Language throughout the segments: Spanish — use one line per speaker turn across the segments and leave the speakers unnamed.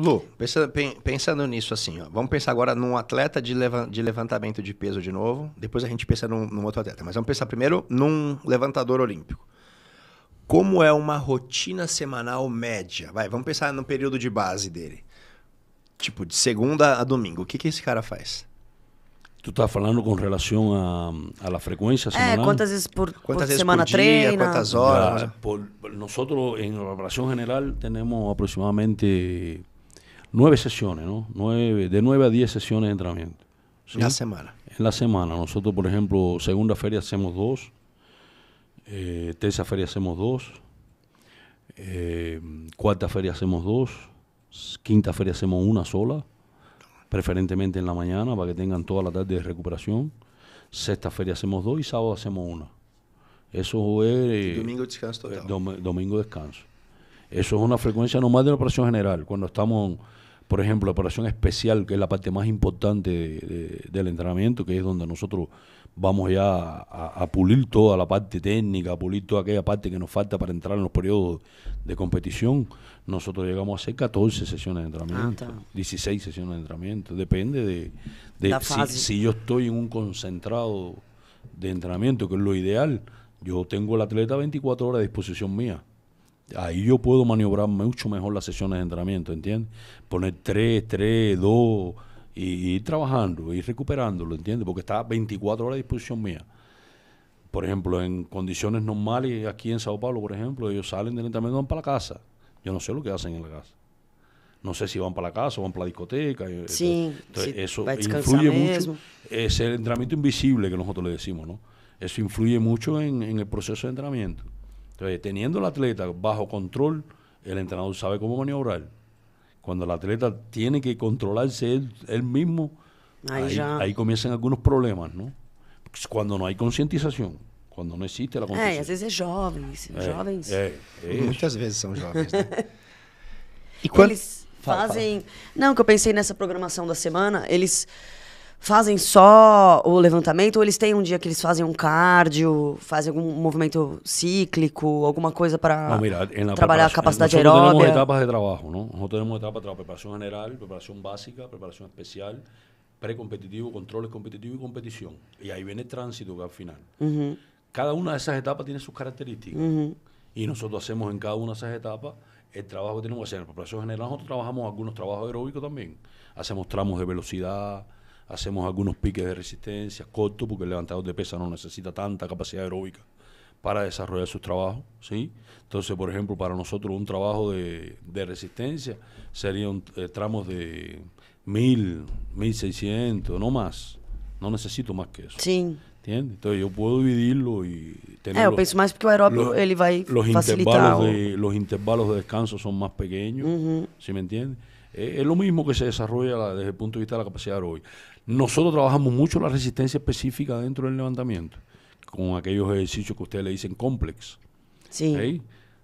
Lu, pensando nisso assim, ó, vamos pensar agora num atleta de, levantamento de peso de novo, depois a gente pensa num, num, outro atleta, mas vamos pensar primeiro num levantador olímpico. Como é uma rotina semanal média? Vai, vamos pensar no
período de base dele. Tipo,
de segunda a domingo, o que, que esse cara faz?
Tu tá falando com relação a, a frequência é, semanal? É, quantas vezes por, quantas vezes semana por dia, treina? Quantas horas? Ah, por, nós en la relación general, temos aproximadamente nueve sesiones, ¿no? Nueve, de nueve a diez sesiones de entrenamiento. ¿En La semana. En la semana. Nosotros, por ejemplo, segunda feria hacemos dos, eh, tercera feria hacemos dos, eh, cuarta feria hacemos dos, quinta feria hacemos una sola, preferentemente en la mañana para que tengan toda la tarde de recuperación. Sexta feria hacemos dos y sábado hacemos una. Eso es... Eh, domingo descanso domingo descanso. Eso es una frecuencia normal de la operación general. Cuando estamos por ejemplo, la operación especial, que es la parte más importante del entrenamiento, que es donde nosotros vamos ya a, pulir toda la parte técnica, a pulir toda aquella parte que nos falta para entrar en los periodos de competición. Nosotros llegamos a hacer 14 sesiones de entrenamiento, 16 ah, sesiones de entrenamiento. Depende de, si, yo estoy en un concentrado de entrenamiento, que es lo ideal. Yo tengo al atleta 24 horas a disposición mía ahí yo puedo maniobrar mucho mejor las sesiones de entrenamiento, ¿entiendes? Poner tres, tres, dos, y, ir trabajando, ir recuperándolo, ¿entiendes? Porque está 24 horas a disposición mía. Por ejemplo, en condiciones normales aquí en Sao Paulo, por ejemplo, ellos salen del entrenamiento y van para la casa. Yo no sé lo que hacen en la casa. No sé si van para la casa o van para la discoteca. Eh, sí, eso influye mucho. Es el entrenamiento invisible que nosotros le decimos, ¿no? Eso influye mucho en el proceso de entrenamiento. Entonces, teniendo el atleta bajo control, el entrenador sabe cómo maniobrar. Cuando el atleta tiene que controlarse él, mismo, ahí, comienzan algunos problemas, ¿no? Cuando no hay concientización, cuando no existe la conciencia. a a veces jovens, jóvenes, eh, jovens. Eh, muchas veces son jóvenes, são jovens, né? e quando... Eles fazem... Fala, fala. Não, que eu pensei nessa da semana, ellos fazem solo o levantamiento? ¿O eles tienen un um día que ellos hacen un um cardio, ¿Hacen algún movimiento cíclico, alguna cosa para mira, en trabajar la capacidad aeróbica? Nosotros tenemos etapas de trabajo, ¿no? Nosotros tenemos etapas de preparación general, preparación básica, preparación especial, precompetitivo, controles competitivos y competición. Y ahí viene el tránsito que al final. Cada una de esas etapas tiene sus características. Y nosotros hacemos en cada una de esas etapas el trabajo que tenemos que hacer. En la preparación general nosotros trabajamos algunos trabajos aeróbicos también. Hacemos tramos de velocidad, hacemos algunos piques de resistencia cortos, porque el levantador de pesa no necesita tanta capacidad aeróbica para desarrollar sus trabajos, ¿sí? Entonces, por ejemplo, para nosotros un trabajo de, resistencia serían eh, tramos de 1000, 1600, no más. No necesito más que eso. Sí. ¿Entiendes? Entonces yo puedo dividirlo y tener... Eh, ah, pienso más porque aeróbico él va los intervalos, de, los intervalos de descanso son más pequeños, ¿sí me entiendes? Eh, es lo mismo que se desarrolla desde el punto de vista de la capacidad aeróbica. Nosotros trabajamos mucho la resistencia específica dentro del levantamiento, con aquellos ejercicios que ustedes le dicen complex. Sí.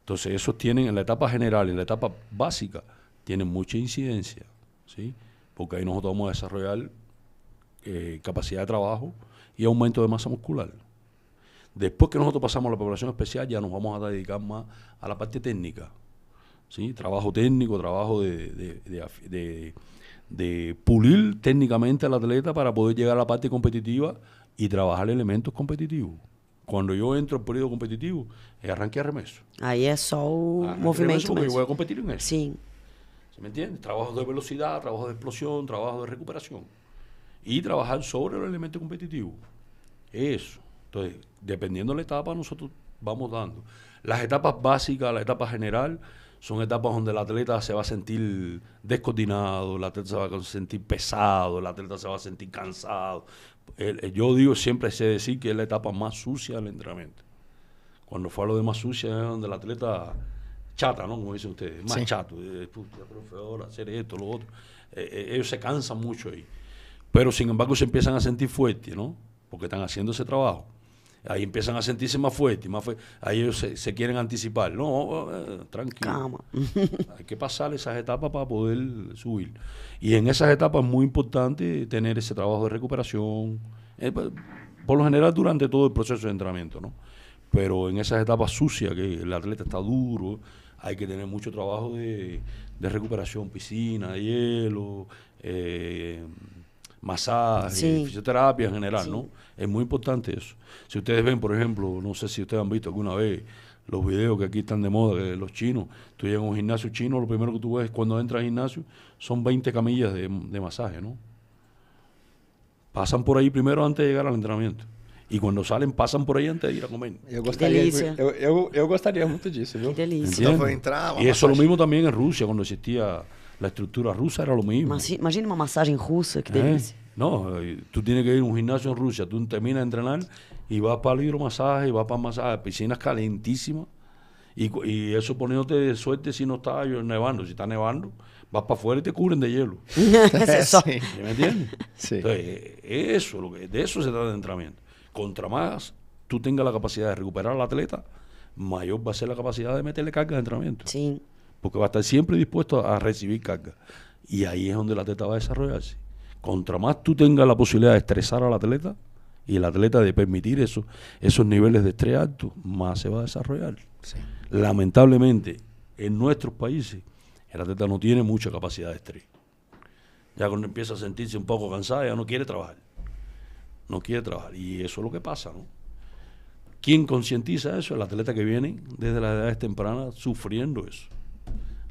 Entonces, esos tienen en la etapa general, en la etapa básica, tienen mucha incidencia, ¿sí? Porque ahí nosotros vamos a desarrollar eh, capacidad de trabajo y aumento de masa muscular. Después que nosotros pasamos a la población especial, ya nos vamos a dedicar más a la parte técnica. ¿sí? Trabajo técnico, trabajo de, de, de pulir técnicamente al atleta para poder llegar a la parte competitiva y trabajar elementos competitivos. Cuando yo entro el periodo competitivo, arranque a remeso. Ahí es solo movimiento. Porque voy a competir en él. Sí. ¿Se me entiende? Trabajo de velocidad, trabajo de explosión, trabajo de recuperación. Y trabajar sobre el elemento competitivo. Eso. Entonces, dependiendo de la etapa, nosotros vamos dando. Las etapas básicas, la etapa general, son etapas donde el atleta se va a sentir descoordinado, el atleta se va a sentir pesado, el atleta se va a sentir cansado. yo digo, siempre sé decir que es la etapa más sucia del entrenamiento. Cuando fue lo de más sucia es donde el atleta chata, ¿no? Como dicen ustedes, más chato. hacer esto, lo otro. Eh, eh, ellos se cansan mucho ahí. Pero sin embargo se empiezan a sentir fuertes, ¿no? Porque están haciendo ese trabajo ahí empiezan a sentirse más fuertes, más Ahí ellos se, quieren anticipar. No, eh, tranquilo. Hay que pasar esas etapas para poder subir. Y en esas etapas es muy importante tener ese trabajo de recuperación. Eh, pues, por lo general durante todo el proceso de entrenamiento, ¿no? Pero en esas etapas sucias que el atleta está duro, hay que tener mucho trabajo de, recuperación, piscina, hielo, eh, masajes, fisioterapia en general, ¿no? Es muy importante eso. Si ustedes ven, por ejemplo, no sé si ustedes han visto alguna vez los videos que aquí están de moda, de los chinos, tú llegas a un gimnasio chino, lo primero que tú ves cuando entras al gimnasio son 20 camillas de, de masaje, ¿no? Pasan por ahí primero antes de llegar al entrenamiento. y cuando salen, pasan por ahí antes de ir a comer. yo, yo, yo,
yo, yo, yo, muito disso, viu? Que delícia. Então yo, entrar, E isso é o
yo, la estructura rusa era lo mismo. Imagina una masaje en Rusia, qué ¿Eh? No, eh, tú tienes que ir a un gimnasio en Rusia, tú terminas de entrenar y vas para el hidromasaje, y vas para masaje, piscinas calentísimas. Y, eso poniéndote de suerte si no está nevando. Si está nevando, vas para afuera y te cubren de hielo. eso. ¿Me entiendes? Sí. Entonces, lo que, de eso se trata el entrenamiento. Contra más tú tengas la capacidad de recuperar al atleta, mayor va a ser la capacidad de meterle carga de entrenamiento. Sí porque va a estar siempre dispuesto a, recibir carga. Y ahí es donde el atleta va a desarrollarse. Contra más tú tengas la posibilidad de estresar al atleta y el atleta de permitir esos niveles de estrés altos, más se va a desarrollar. Lamentablemente, en nuestros países, el atleta no tiene mucha capacidad de estrés. Ya cuando empieza a sentirse un poco cansado, ya no quiere trabajar. No quiere trabajar. Y eso es lo que pasa, ¿no? ¿Quién concientiza eso? El atleta que viene desde las edades tempranas sufriendo eso.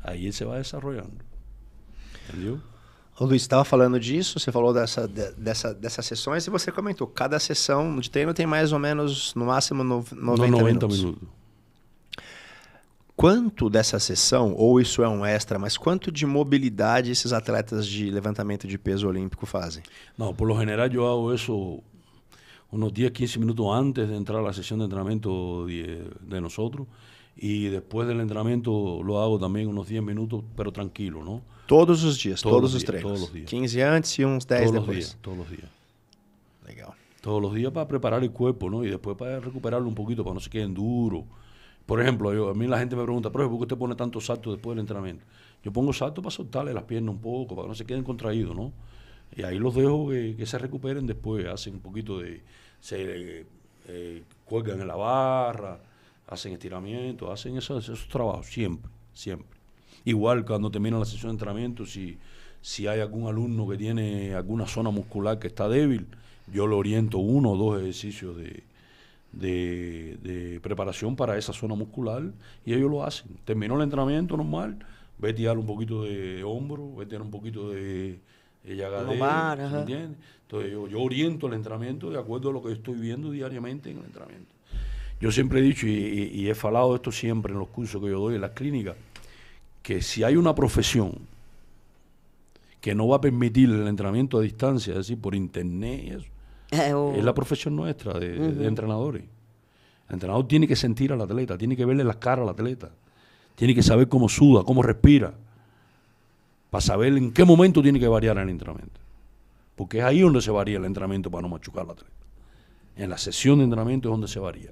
Aí você vai desarrollando. Entendeu?
O Luiz estava falando disso, você falou dessa, dessa, dessas sessões e você comentou, cada sessão de treino tem mais ou menos, no máximo, no, 90, no 90 minutos. minutos. Quanto dessa sessão, ou isso é um extra, mas quanto de
mobilidade esses atletas de levantamento de peso olímpico fazem? Não, por lo general eu hago isso uns 10, 15 minutos antes de entrar na sessão de treinamento de, de outros. y después del entrenamiento lo hago también unos 10 minutos, pero tranquilo, ¿no?
Todos los días, todos, los, tres Todos los días. 15 antes y unos 10 todos días,
todos los días. Legal. Todos los días para preparar el cuerpo, ¿no? Y después para recuperarlo un poquito, para no se queden duros. Por ejemplo, a mí la gente me pregunta, profe, ¿por qué usted pone tantos saltos después del entrenamiento? Yo pongo saltos para soltarle las piernas un poco, para que no se queden contraídos, ¿no? Y ahí los dejo que, se recuperen después, hacen un poquito de... se eh, eh, cuelgan en la barra, hacen estiramiento, hacen esos, trabajos, siempre, siempre. Igual cuando termina la sesión de entrenamiento, si, si hay algún alumno que tiene alguna zona muscular que está débil, yo le oriento uno o dos ejercicios de, preparación para esa zona muscular y ellos lo hacen. Terminó el entrenamiento normal, ve a tirar un poquito de hombro, ve a tirar un poquito de, de ¿entiendes? Entonces yo, yo oriento el entrenamiento de acuerdo a lo que estoy viendo diariamente en el entrenamiento. Yo siempre he dicho y, he falado esto siempre en los cursos que yo doy en las clínicas, que si hay una profesión que no va a permitir el entrenamiento a distancia, es decir, por internet y eso, eh, oh. es la profesión nuestra de, entrenadores. El entrenador tiene que sentir al atleta, tiene que verle las caras al atleta, tiene que saber cómo suda, cómo respira, para saber en qué momento tiene que variar el entrenamiento. Porque es ahí donde se varía el entrenamiento para no machucar al atleta. En la sesión de entrenamiento es donde se varía.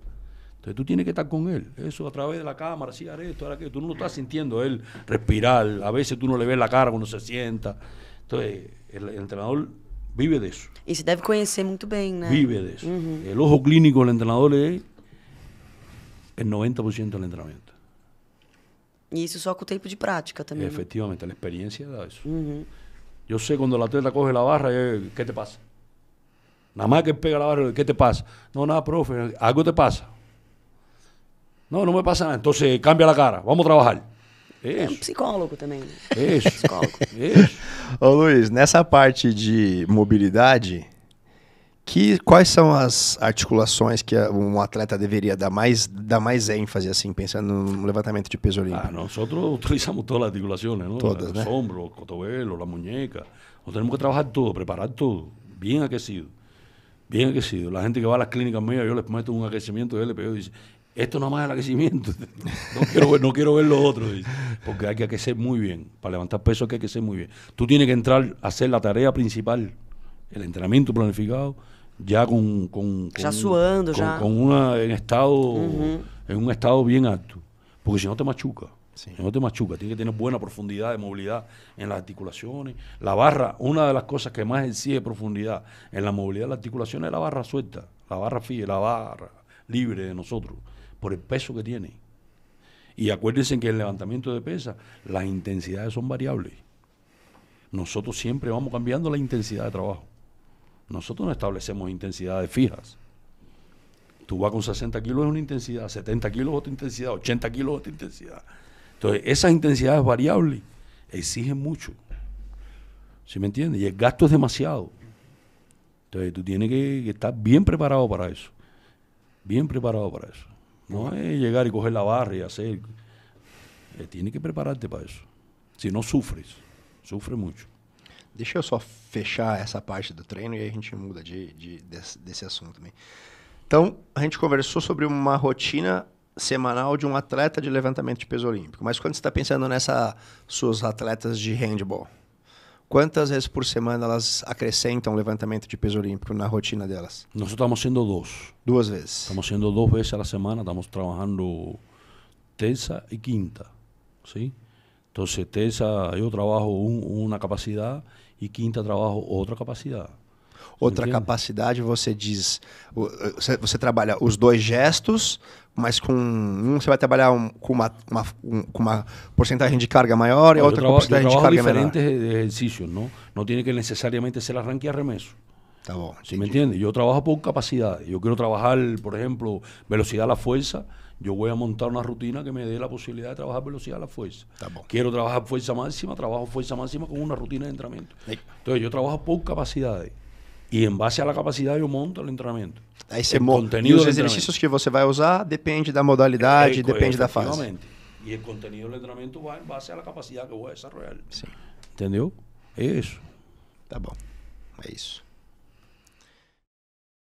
Entonces tú tienes que estar con él. Eso a través de la cámara, si haré esto, ahora que Tú no lo estás sintiendo él respirar. A veces tú no le ves la cara cuando se sienta. Entonces el, entrenador vive de eso. Y se debe
conocer muy bien, ¿no? Vive de eso. El
ojo clínico del entrenador es el 90% del entrenamiento. Y eso solo con tiempo de práctica también. Efectivamente, la experiencia da eso. Yo sé cuando el atleta coge la barra, eh, ¿qué te pasa? Nada más que pega la barra, ¿qué te pasa? No, nada, profe, algo te pasa. No, no me pasa nada. Entonces cambia la cara, vamos a trabajar. Isso. É um psicólogo também. Isso. Né? Psicólogo. Isso.
Ô Luiz, nessa parte de mobilidade, que, quais são as articulações que um atleta deveria dar mais, dar mais ênfase, assim, pensando no levantamento de peso olímpico? Ah, nós
utilizamos todas as articulações, não? Todas, né? o cotovelo, a muñeca. Nós temos que trabalhar tudo, preparar tudo, bem aquecido. Bien aquecido. La gente que va a las clínicas mías, yo les meto un aquecimiento de LPO y dice, esto nada más es el aquecimiento. No quiero ver, no quiero lo otro. Porque hay que, hacer muy bien. Para levantar peso hay que, hay muy bien. Tú tienes que entrar a hacer la tarea principal, el entrenamiento planificado, ya con, con, ya sudando, ya. con una, en estado, en un estado bien alto. Porque si no te machuca. Si no te machuca, tienes que tener buena profundidad de movilidad en las articulaciones. La barra, una de las cosas que más exige profundidad en la movilidad de las articulaciones es la barra suelta, la barra fija, la barra libre de nosotros por el peso que tiene. Y acuérdense que el levantamiento de pesa las intensidades son variables. Nosotros siempre vamos cambiando la intensidad de trabajo. Nosotros no establecemos intensidades fijas. Tú vas con 60 kilos es una intensidad, 70 kilos otra intensidad, 80 kilos es otra intensidad. Entonces, esas intensidades variables exigen mucho. ¿Sí me entiendes? Y el gasto es demasiado. Entonces, tú tienes que estar bien preparado para eso. Bien preparado para eso. No es llegar y coger la barra y hacer. Eh, tienes que prepararte para eso. Se não sufres, Sofre muito. Deixa eu só fechar essa parte do treino e aí a gente muda de,
de desse, desse, assunto também. Né? Então, a gente conversou sobre uma rotina semanal de um atleta de levantamento de peso olímpico. Mas quando você está pensando nessa suas atletas de handball? Quantas vezes por semana acrescentam acrescentan levantamento de peso olímpico na
rotina delas? Nós estamos sendo duas. Duas vezes. Estamos sendo duas vezes a semana, estamos trabalhando terça e quinta, sim. Então, terça eu trabalho un, una capacidad quinta trabalho outra capacidade. Outra
capacidade, você diz, eh, você, você, trabalha os dois gestos, mas com um você vai trabalhar um, com, uma, uma, um, com uma porcentagem de carga maior e outra com porcentagem de carga menor. diferentes
exercícios, não? Não tem que necessariamente ser arranque e arremesso. Tá bom. Entendi. me entende? Eu trabajo por capacidade. eu quero trabalhar por exemplo velocidade a la fuerza. vou montar uma rutina que me dê a possibilidade de trabalhar velocidade a la fuerza. Tá bom. quero trabalhar força máxima, trabalho força máxima com uma rutina de treinamento então eu trabalho por capacidades. E em base à capacidade eu monto o treinamento. Aí você monta. E os exercícios que você vai
usar depende da modalidade, é, depende da fase.
E o conteúdo do treinamento vai em base à capacidade que eu vou desenvolver. Sim. Entendeu? É isso. Tá bom. É isso.